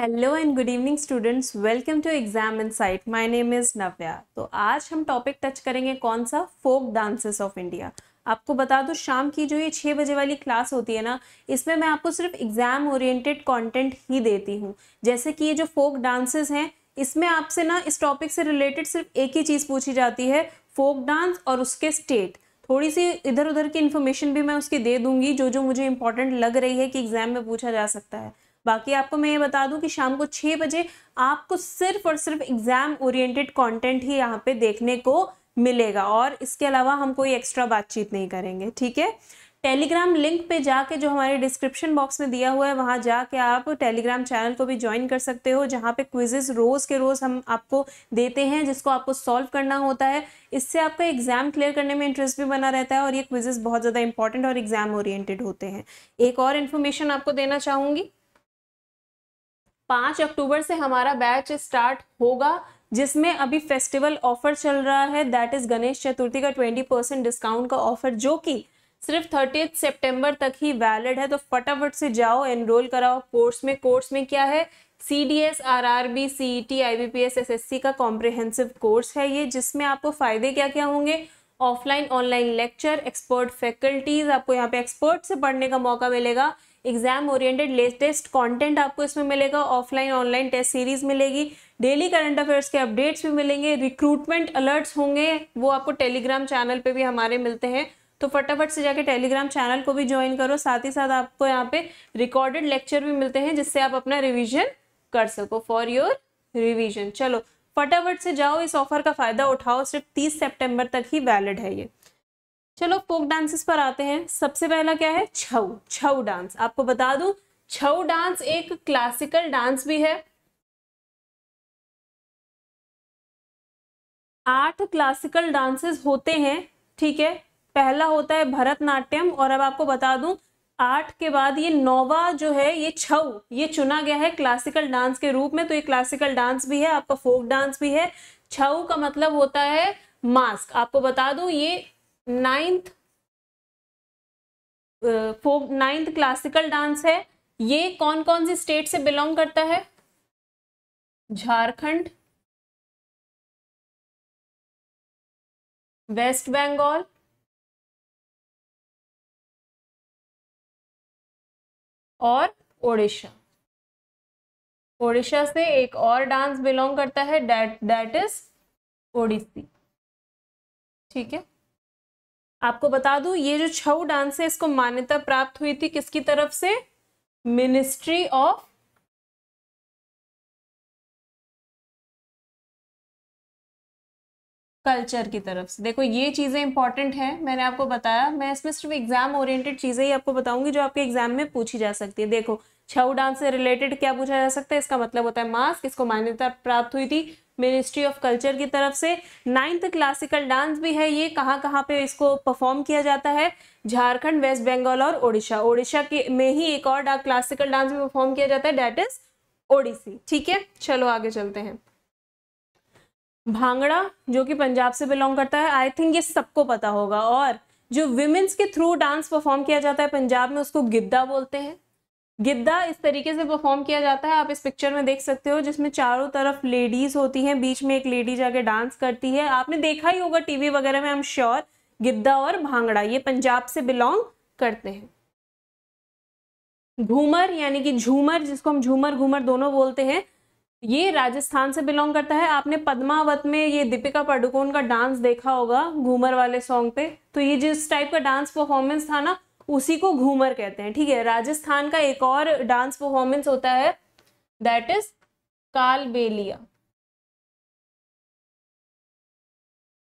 hello and good evening students welcome to exam insight my name is Navya तो आज हम topic touch करेंगे कौन सा फोक डांसेस ऑफ इंडिया आपको बता दो शाम की जो ये छः बजे वाली क्लास होती है ना इसमें मैं आपको सिर्फ एग्ज़ाम ओरिएंटेड कंटेंट ही देती हूँ जैसे कि ये जो फोक डांसेस हैं इसमें आपसे ना इस टॉपिक से रिलेटेड सिर्फ एक ही चीज़ पूछी जाती है फोक डांस और उसके स्टेट थोड़ी सी इधर उधर की इन्फॉर्मेशन भी मैं उसकी दे दूंगी जो जो मुझे इंपॉर्टेंट लग रही है कि एग्ज़ाम में पूछा जा सकता है बाकी आपको मैं ये बता दूं कि शाम को छः बजे आपको सिर्फ और सिर्फ एग्ज़ाम ओरिएंटेड कंटेंट ही यहाँ पे देखने को मिलेगा और इसके अलावा हम कोई एक्स्ट्रा बातचीत नहीं करेंगे ठीक है टेलीग्राम लिंक पे जाके जो हमारे डिस्क्रिप्शन बॉक्स में दिया हुआ है वहाँ जाके आप टेलीग्राम चैनल को भी ज्वाइन कर सकते हो जहाँ पे क्विजेज रोज़ के रोज़ हम आपको देते हैं जिसको आपको सॉल्व करना होता है इससे आपका एग्जाम क्लियर करने में इंटरेस्ट भी बना रहता है और ये क्विजेज बहुत ज़्यादा इंपॉर्टेंट और एग्जाम ओरिएटेड होते हैं एक और इन्फॉर्मेशन आपको देना चाहूँगी पाँच अक्टूबर से हमारा बैच स्टार्ट होगा जिसमें अभी फेस्टिवल ऑफर चल रहा है दैट इज गणेश चतुर्थी का ट्वेंटी परसेंट डिस्काउंट का ऑफर जो कि सिर्फ थर्टी सितंबर तक ही वैलिड है तो फटाफट से जाओ एनरोल कराओ कोर्स में कोर्स में क्या है C D S R R B C T I B P S S S C का कॉम्प्रिहेंसिव कोर्स है ये जिसमें आपको फ़ायदे क्या क्या होंगे offline online lecture expert faculties आपको यहाँ पे एक्सपर्ट से पढ़ने का मौका मिलेगा एग्जाम ओरिएंटेड लेटेस्ट कंटेंट आपको इसमें मिलेगा ऑफलाइन ऑनलाइन टेस्ट सीरीज मिलेगी डेली करंट अफेयर्स के अपडेट्स भी मिलेंगे रिक्रूटमेंट अलर्ट्स होंगे वो आपको टेलीग्राम चैनल पे भी हमारे मिलते हैं तो फटाफट से जाके टेलीग्राम चैनल को भी ज्वाइन करो साथ ही साथ आपको यहाँ पे रिकॉर्डेड लेक्चर भी मिलते हैं जिससे आप अपना रिविजन कर सको फॉर योर रिविजन चलो फटाफट से जाओ इस ऑफर का फायदा उठाओ सिर्फ तीस सेप्टेम्बर तक ही वैलिड है ये चलो फोक डांसेस पर आते हैं सबसे पहला क्या है छऊ छऊ डांस आपको बता दूं छऊ डांस एक क्लासिकल डांस भी है आठ क्लासिकल डांसेस होते हैं ठीक है पहला होता है भरतनाट्यम और अब आपको बता दूं आठ के बाद ये नौवा जो है ये छऊ ये चुना गया है क्लासिकल डांस के रूप में तो ये क्लासिकल डांस भी है आपका फोक डांस भी है छऊ का मतलब होता है मास्क आपको बता दूं ये ninth folk ninth classical dance है ये कौन कौन सी स्टेट से बिलोंग करता है झारखंड वेस्ट बंगाल और ओडिशा ओडिशा से एक और डांस बिलोंग करता है डैट दैट इज ओडिसी ठीक है आपको बता दूं ये जो छऊ डांस है इसको मान्यता प्राप्त हुई थी किसकी तरफ से मिनिस्ट्री ऑफ कल्चर की तरफ से देखो ये चीज़ें इंपॉर्टेंट हैं मैंने आपको बताया मैं इसमें सिर्फ एग्जाम ओरिएंटेड चीज़ें ही आपको बताऊंगी जो आपके एग्जाम में पूछी जा सकती है देखो छऊ डांस से रिलेटेड क्या पूछा जा सकता है इसका मतलब होता है मास्क इसको मान्यता प्राप्त हुई थी मिनिस्ट्री ऑफ कल्चर की तरफ से नाइन्थ क्लासिकल डांस भी है ये कहाँ कहाँ पे इसको परफॉर्म किया जाता है झारखंड वेस्ट बंगाल और ओडिशा ओडिशा के में ही एक और डा, क्लासिकल डांस भी परफॉर्म किया जाता है डेट इज ओडिसी ठीक है चलो आगे चलते हैं भांगड़ा जो कि पंजाब से बिलोंग करता है आई थिंक ये सबको पता होगा और जो विमेंस के थ्रू डांस परफॉर्म किया जाता है पंजाब में उसको गिद्दा बोलते हैं गिद्दा इस तरीके से परफॉर्म किया जाता है आप इस पिक्चर में देख सकते हो जिसमें चारों तरफ लेडीज होती हैं बीच में एक लेडी जाके डांस करती है आपने देखा ही होगा टीवी वगैरह में आई एम श्योर गिद्दा और भांगड़ा ये पंजाब से बिलोंग करते हैं घूमर यानी कि झूमर जिसको हम झूमर घूमर दोनों बोलते हैं ये राजस्थान से बिलोंग करता है आपने पद्मावत में ये दीपिका पाडुकोण का डांस देखा होगा घूमर वाले सॉन्ग पे तो ये जिस टाइप का डांस परफॉर्मेंस था ना उसी को घूमर कहते हैं ठीक है राजस्थान का एक और डांस परफॉर्मेंस होता है दैट इज कालबेलिया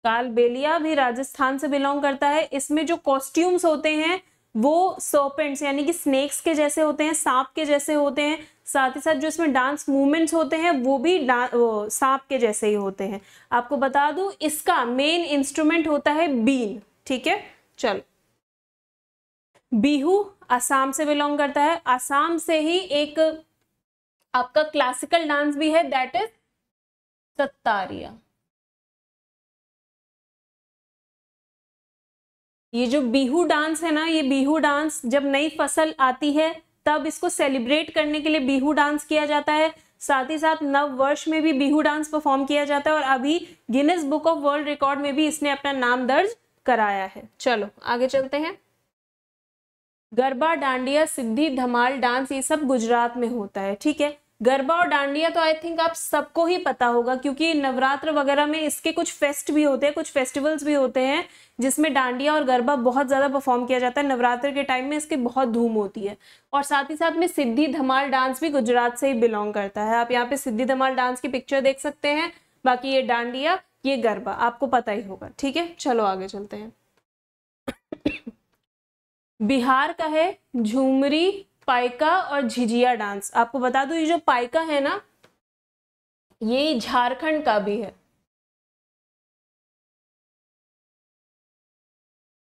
कालबेलिया भी राजस्थान से बिलोंग करता है इसमें जो कॉस्ट्यूम्स होते हैं वो सर्पेंट्स यानी कि स्नेक्स के जैसे होते हैं सांप के जैसे होते हैं साथ ही साथ जो इसमें डांस मूवमेंट्स होते हैं वो भी सांप के जैसे ही होते हैं आपको बता दूं इसका मेन इंस्ट्रूमेंट होता है बीन ठीक है चलो बिहू आसाम से बिलोंग करता है आसाम से ही एक आपका क्लासिकल डांस भी है दैट इज सत्तारिया ये जो बिहू डांस है ना ये बिहू डांस जब नई फसल आती है तब इसको सेलिब्रेट करने के लिए बिहू डांस किया जाता है साथ ही साथ नव वर्ष में भी बिहू डांस परफॉर्म किया जाता है और अभी Guinness book of world record में भी इसने अपना नाम दर्ज कराया है चलो आगे चलते हैं गरबा डांडिया सिद्धि धमाल डांस ये सब गुजरात में होता है ठीक है गरबा और डांडिया तो आई थिंक आप सबको ही पता होगा क्योंकि नवरात्र वगैरह में इसके कुछ फेस्ट भी होते हैं कुछ फेस्टिवल्स भी होते हैं जिसमें डांडिया और गरबा बहुत ज़्यादा परफॉर्म किया जाता है नवरात्र के टाइम में इसकी बहुत धूम होती है और साथ ही साथ में सिद्धि धमाल डांस भी गुजरात से ही बिलोंग करता है आप यहाँ पे सिद्धि धमाल डांस की पिक्चर देख सकते हैं बाकी ये डांडिया ये गरबा आपको पता ही होगा ठीक है चलो आगे चलते हैं बिहार का है झूमरी पाइका और झिझिया डांस आपको बता दू ये जो पाइका है ना ये झारखंड का भी है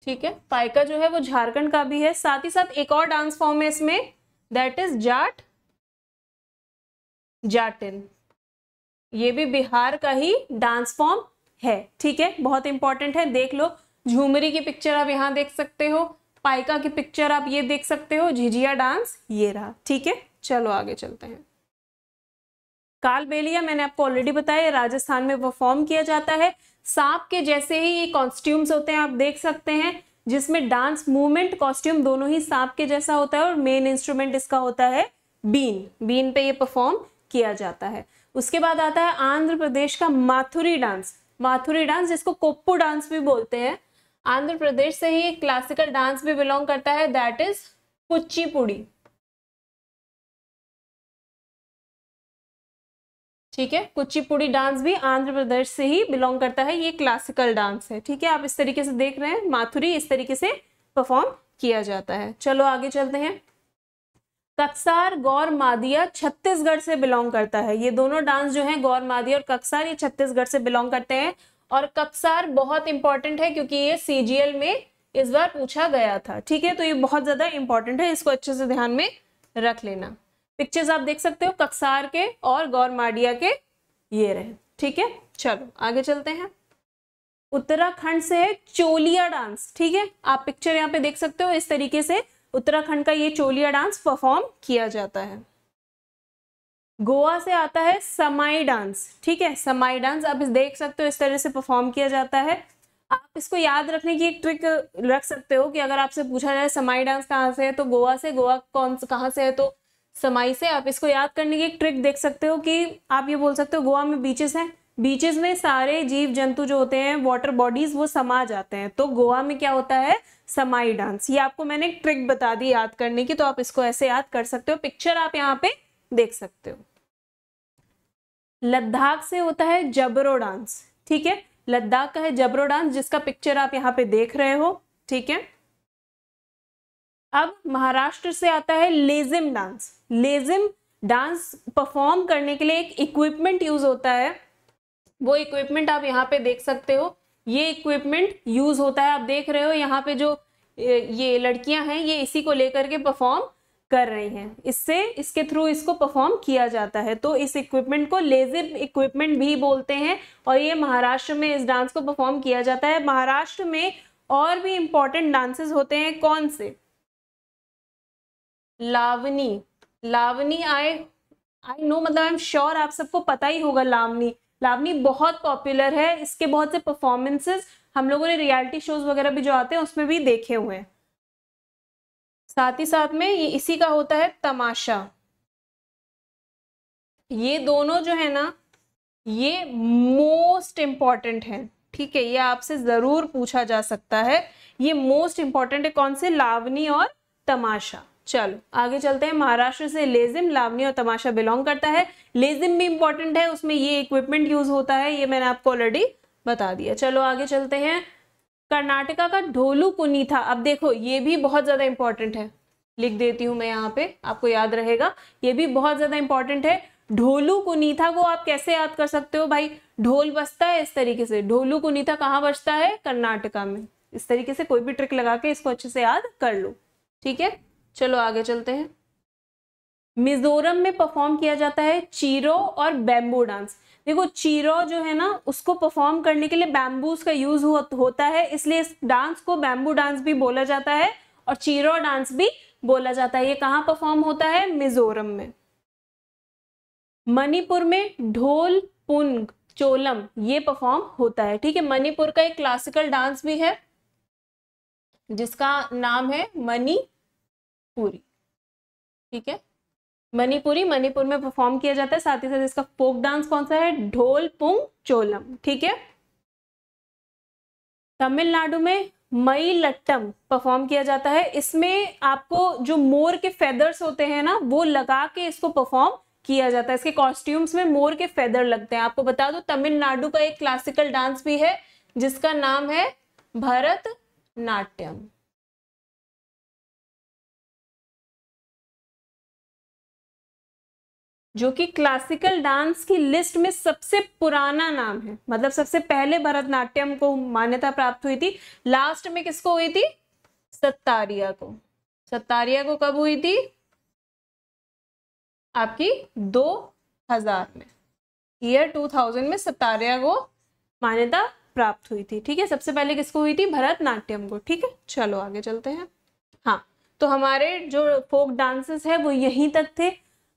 ठीक है पाइका जो है वो झारखंड का भी है साथ ही साथ एक और डांस फॉर्म है इसमें दैट इज जाट जाटिन ये भी बिहार का ही डांस फॉर्म है ठीक है बहुत इंपॉर्टेंट है देख लो झूमरी की पिक्चर आप यहां देख सकते हो पाइका की पिक्चर आप ये देख सकते हो झिझिया डांस ये रहा ठीक है चलो आगे चलते हैं काल बेलिया मैंने आपको ऑलरेडी बताया राजस्थान में परफॉर्म किया जाता है सांप के जैसे ही ये कॉस्ट्यूम्स होते हैं आप देख सकते हैं जिसमें डांस मूवमेंट कॉस्ट्यूम दोनों ही सांप के जैसा होता है और मेन इंस्ट्रूमेंट इसका होता है बीन बीन पे ये परफॉर्म किया जाता है उसके बाद आता है आंध्र प्रदेश का माथुरी डांस माथुरी डांस जिसको कोप्पू डांस भी बोलते हैं आंध्र प्रदेश से ही क्लासिकल डांस भी बिलोंग करता है दैट इज कुचिपुड़ी ठीक है कुचिपुड़ी डांस भी आंध्र प्रदेश से ही बिलोंग करता है ये क्लासिकल डांस है ठीक है आप इस तरीके से देख रहे हैं माथुरी इस तरीके से परफॉर्म किया जाता है चलो आगे चलते हैं कक्सार गौर मादिया छत्तीसगढ़ से बिलोंग करता है ये दोनों डांस जो है गौर मादिया और कक्सार ये छत्तीसगढ़ से बिलोंग करते हैं और कक्सार बहुत इंपॉर्टेंट है क्योंकि ये सी में इस बार पूछा गया था ठीक है तो ये बहुत ज्यादा इंपॉर्टेंट है इसको अच्छे से ध्यान में रख लेना पिक्चर्स आप देख सकते हो कक्सार के और गौरमाडिया के ये रहे ठीक है चलो आगे चलते हैं उत्तराखंड से है चोलिया डांस ठीक है आप पिक्चर यहाँ पे देख सकते हो इस तरीके से उत्तराखंड का ये चोलिया डांस परफॉर्म किया जाता है गोवा से आता है समाई डांस ठीक है समाई डांस आप इस देख सकते हो इस तरह से परफॉर्म किया जाता है आप इसको याद रखने की एक ट्रिक रख सकते हो कि अगर आपसे पूछा जाए समाई डांस कहाँ से है तो गोवा से गोवा कौन कहाँ से है तो समाई से आप इसको याद करने की एक ट्रिक देख सकते हो कि आप ये बोल सकते हो गोवा में बीचेस हैं बीचेस में सारे जीव जंतु जो होते हैं वाटर बॉडीज वो समा जाते हैं तो गोवा में क्या होता है समाई डांस ये आपको मैंने एक ट्रिक बता दी याद करने की तो आप इसको ऐसे याद कर सकते हो पिक्चर आप यहाँ पे देख सकते हो लद्दाख से होता है जबरो डांस ठीक है लद्दाख का है जबरो डांस जिसका पिक्चर आप यहाँ पे देख रहे हो ठीक है अब महाराष्ट्र से आता है Lezim dance Lezim dance perform करने के लिए एक इक्विपमेंट यूज होता है वो इक्विपमेंट आप यहाँ पे देख सकते हो ये इक्विपमेंट यूज होता है आप देख रहे हो यहाँ पे जो ये लड़कियां हैं ये इसी को लेकर के परफॉर्म कर रहे हैं इससे इसके थ्रू इसको परफॉर्म किया जाता है तो इस इक्विपमेंट को लेजर इक्विपमेंट भी बोलते हैं और ये महाराष्ट्र में इस डांस को परफॉर्म किया जाता है महाराष्ट्र में और भी इम्पॉर्टेंट डांसेस होते हैं कौन से Lavani Lavani I I know मतलब आई एम श्योर आप सबको पता ही होगा लावनी लावनी बहुत पॉपुलर है इसके बहुत से परफॉर्मेंसेस हम लोगों ने रियलिटी शोज वगैरह भी जो आते हैं उसमें भी देखे हुए हैं साथ ही साथ में ये इसी का होता है तमाशा ये दोनों जो है ना ये मोस्ट इम्पॉर्टेंट है ठीक है ये आपसे जरूर पूछा जा सकता है ये मोस्ट इम्पॉर्टेंट है कौन से लावनी और तमाशा चलो आगे चलते हैं महाराष्ट्र से लेजिम लावनी और तमाशा बिलोंग करता है लेजिम भी इंपॉर्टेंट है उसमें ये इक्विपमेंट यूज होता है ये मैंने आपको ऑलरेडी बता दिया चलो आगे चलते हैं कर्नाटका का ढोलू कुनी था अब देखो ये भी बहुत ज़्यादा इंपॉर्टेंट है लिख देती हूँ मैं यहाँ पे आपको याद रहेगा ये भी बहुत ज़्यादा इंपॉर्टेंट है ढोलू कुनीथा को आप कैसे याद कर सकते हो भाई ढोल बजता है इस तरीके से ढोलू कुनीथा कहाँ बजता है कर्नाटका में इस तरीके से कोई भी ट्रिक लगा के इसको अच्छे से याद कर लो ठीक है चलो आगे चलते हैं मिजोरम में परफॉर्म किया जाता है चीरो और बैम्बू डांस देखो चीरो जो है ना उसको परफॉर्म करने के लिए बैम्बूज का यूज हो, होता है इसलिए इस डांस को बैम्बू डांस भी बोला जाता है और चीरो डांस भी बोला जाता है ये कहाँ परफॉर्म होता है मिजोरम में मणिपुर में ढोल पुंग चोलम ये परफॉर्म होता है ठीक है मणिपुर का एक क्लासिकल डांस भी है जिसका नाम है मणिपुरी ठीक है मणिपुरी मणिपुर में परफॉर्म किया जाता है साथ ही साथ इसका फोक डांस कौन सा है ढोल पुंग चोलम ठीक है तमिलनाडु में मई लट्टम परफॉर्म किया जाता है इसमें आपको जो मोर के फेदर्स होते हैं ना वो लगा के इसको परफॉर्म किया जाता है इसके कॉस्ट्यूम्स में मोर के फेदर लगते हैं आपको बता दो तमिलनाडु का एक क्लासिकल डांस भी है जिसका नाम है भरत नाट्यम जो कि क्लासिकल डांस की लिस्ट में सबसे पुराना नाम है मतलब सबसे पहले भरतनाट्यम को मान्यता प्राप्त हुई थी लास्ट में किसको हुई थी सत्तारिया को सत्तारिया को कब हुई थी आपकी 2000 में ईयर 2000 में सत्तारिया को मान्यता प्राप्त हुई थी ठीक है सबसे पहले किसको हुई थी भरतनाट्यम को ठीक है चलो आगे चलते हैं हाँ तो हमारे जो फोक डांसेस है वो यहीं तक थे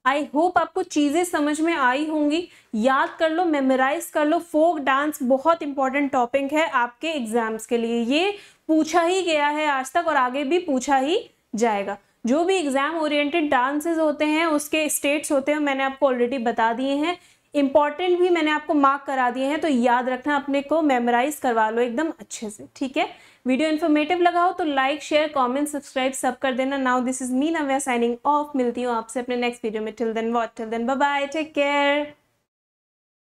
आई होप आपको चीज़ें समझ में आई होंगी याद कर लो मेमोराइज कर लो फोक डांस बहुत इंपॉर्टेंट टॉपिक है आपके एग्जाम्स के लिए ये पूछा ही गया है आज तक और आगे भी पूछा ही जाएगा जो भी एग्ज़ाम ओरिएंटेड डांसेस होते हैं उसके स्टेट्स होते हैं मैंने आपको ऑलरेडी बता दिए हैं इंपॉर्टेंट भी मैंने आपको मार्क करा दिए हैं तो याद रखना अपने को मेमोराइज करवा लो एकदम अच्छे से ठीक है वीडियो इन्फॉर्मेटिव लगाओ तो लाइक शेयर कमेंट सब्सक्राइब सब कर देना now this is me aware signing off मिलती हूँ आपसे अपने नेक्स्ट वीडियो में till then what till then bye take care